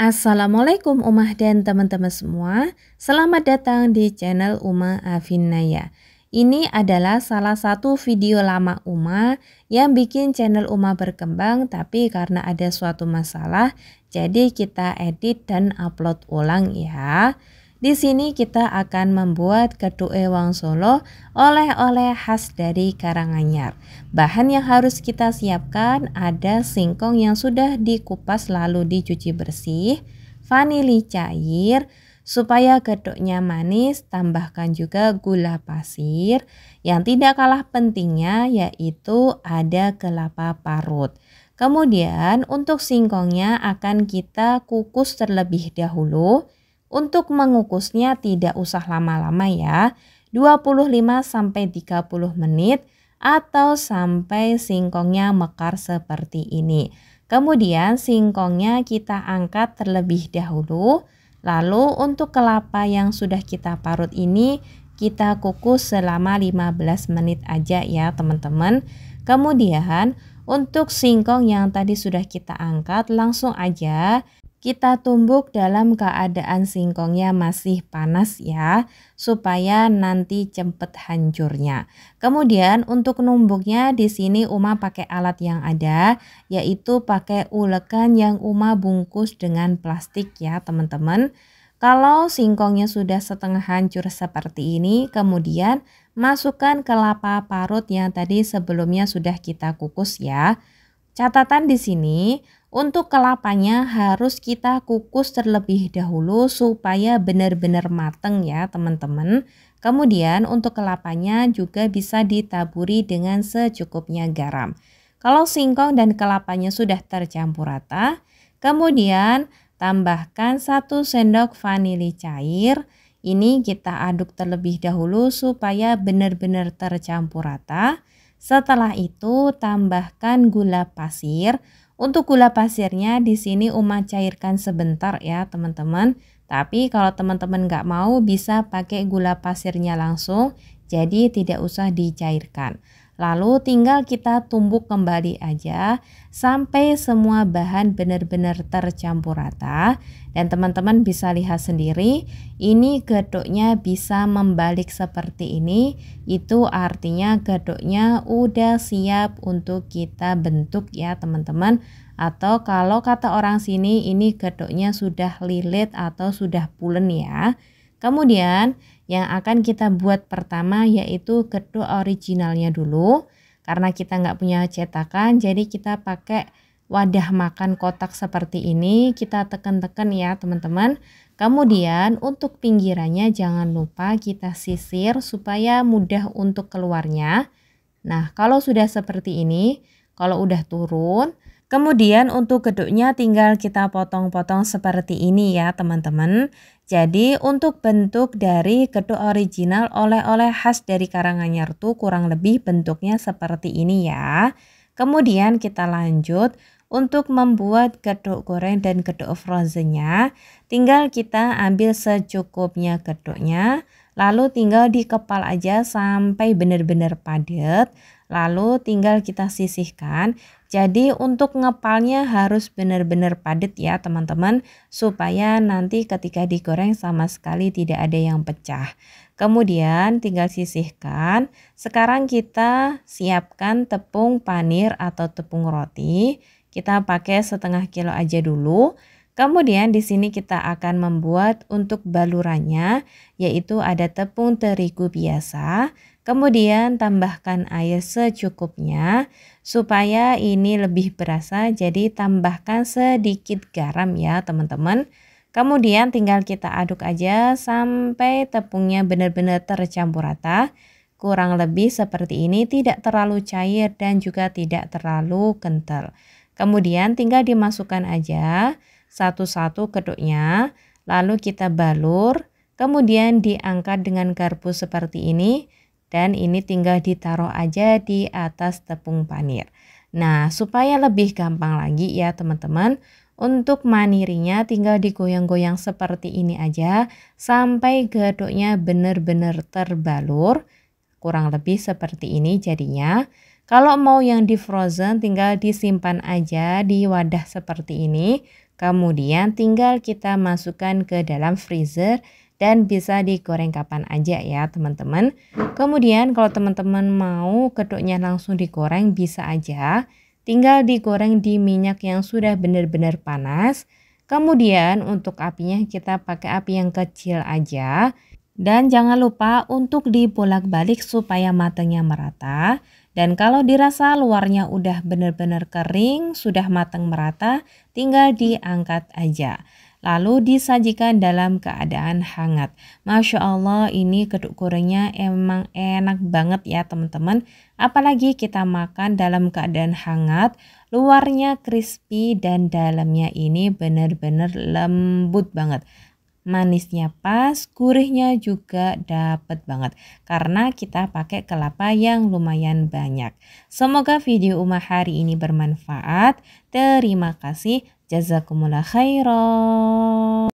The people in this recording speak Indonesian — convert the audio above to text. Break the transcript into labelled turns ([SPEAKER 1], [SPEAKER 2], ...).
[SPEAKER 1] Assalamualaikum Umah dan teman-teman semua Selamat datang di channel Umah Avinaya Ini adalah salah satu video lama Uma yang bikin channel Uma berkembang tapi karena ada suatu masalah jadi kita edit dan upload ulang ya di sini kita akan membuat ketue wang solo oleh-oleh khas dari Karanganyar. Bahan yang harus kita siapkan ada singkong yang sudah dikupas lalu dicuci bersih, vanili cair, supaya kedoknya manis tambahkan juga gula pasir yang tidak kalah pentingnya yaitu ada kelapa parut. Kemudian untuk singkongnya akan kita kukus terlebih dahulu untuk mengukusnya tidak usah lama-lama ya, 25 sampai 30 menit atau sampai singkongnya mekar seperti ini. Kemudian singkongnya kita angkat terlebih dahulu. Lalu untuk kelapa yang sudah kita parut ini kita kukus selama 15 menit aja ya teman-teman. Kemudian untuk singkong yang tadi sudah kita angkat langsung aja kita tumbuk dalam keadaan singkongnya masih panas ya, supaya nanti cepet hancurnya. Kemudian untuk numbuknya di sini Uma pakai alat yang ada, yaitu pakai ulekan yang Uma bungkus dengan plastik ya teman-teman. Kalau singkongnya sudah setengah hancur seperti ini, kemudian masukkan kelapa parut yang tadi sebelumnya sudah kita kukus ya. Catatan di sini, untuk kelapanya harus kita kukus terlebih dahulu supaya benar-benar mateng ya teman-teman. Kemudian untuk kelapanya juga bisa ditaburi dengan secukupnya garam. Kalau singkong dan kelapanya sudah tercampur rata, kemudian tambahkan 1 sendok vanili cair. Ini kita aduk terlebih dahulu supaya benar-benar tercampur rata. Setelah itu tambahkan gula pasir untuk gula pasirnya di sini Uma cairkan sebentar ya teman-teman. Tapi kalau teman-teman nggak mau bisa pakai gula pasirnya langsung, jadi tidak usah dicairkan. Lalu tinggal kita tumbuk kembali aja sampai semua bahan benar-benar tercampur rata dan teman-teman bisa lihat sendiri ini gedoknya bisa membalik seperti ini itu artinya gedoknya udah siap untuk kita bentuk ya teman-teman atau kalau kata orang sini ini gedoknya sudah lilit atau sudah pulen ya. Kemudian yang akan kita buat pertama yaitu kedua originalnya dulu. Karena kita nggak punya cetakan, jadi kita pakai wadah makan kotak seperti ini. Kita tekan-tekan ya teman-teman. Kemudian untuk pinggirannya jangan lupa kita sisir supaya mudah untuk keluarnya. Nah kalau sudah seperti ini, kalau udah turun, Kemudian untuk geduknya tinggal kita potong-potong seperti ini ya teman-teman. Jadi untuk bentuk dari geduk original oleh-oleh khas dari Karanganyar itu kurang lebih bentuknya seperti ini ya. Kemudian kita lanjut untuk membuat geduk goreng dan geduk frozennya tinggal kita ambil secukupnya geduknya lalu tinggal dikepal aja sampai benar-benar padat Lalu tinggal kita sisihkan. Jadi untuk ngepalnya harus benar-benar padat ya teman-teman supaya nanti ketika digoreng sama sekali tidak ada yang pecah. Kemudian tinggal sisihkan. Sekarang kita siapkan tepung panir atau tepung roti. Kita pakai setengah kilo aja dulu. Kemudian di sini kita akan membuat untuk balurannya yaitu ada tepung terigu biasa, Kemudian tambahkan air secukupnya supaya ini lebih berasa jadi tambahkan sedikit garam ya teman-teman. Kemudian tinggal kita aduk aja sampai tepungnya benar-benar tercampur rata. Kurang lebih seperti ini tidak terlalu cair dan juga tidak terlalu kental. Kemudian tinggal dimasukkan aja satu-satu keduknya. lalu kita balur, kemudian diangkat dengan garpu seperti ini dan ini tinggal ditaruh aja di atas tepung panir. Nah, supaya lebih gampang lagi ya teman-teman, untuk manirinya tinggal digoyang-goyang seperti ini aja sampai gadoknya benar-benar terbalur. Kurang lebih seperti ini jadinya. Kalau mau yang di frozen tinggal disimpan aja di wadah seperti ini. Kemudian tinggal kita masukkan ke dalam freezer dan bisa digoreng kapan aja ya teman-teman. Kemudian kalau teman-teman mau kedoknya langsung digoreng bisa aja, tinggal digoreng di minyak yang sudah benar-benar panas. Kemudian untuk apinya kita pakai api yang kecil aja. Dan jangan lupa untuk dibolak-balik supaya matangnya merata. Dan kalau dirasa luarnya udah benar-benar kering, sudah matang merata, tinggal diangkat aja lalu disajikan dalam keadaan hangat. Masya Allah ini keduk gorengnya emang enak banget ya teman-teman. Apalagi kita makan dalam keadaan hangat, luarnya crispy dan dalamnya ini benar-benar lembut banget manisnya pas, gurihnya juga dapet banget karena kita pakai kelapa yang lumayan banyak. Semoga video Uma hari ini bermanfaat. Terima kasih. Jazakumullah khairan.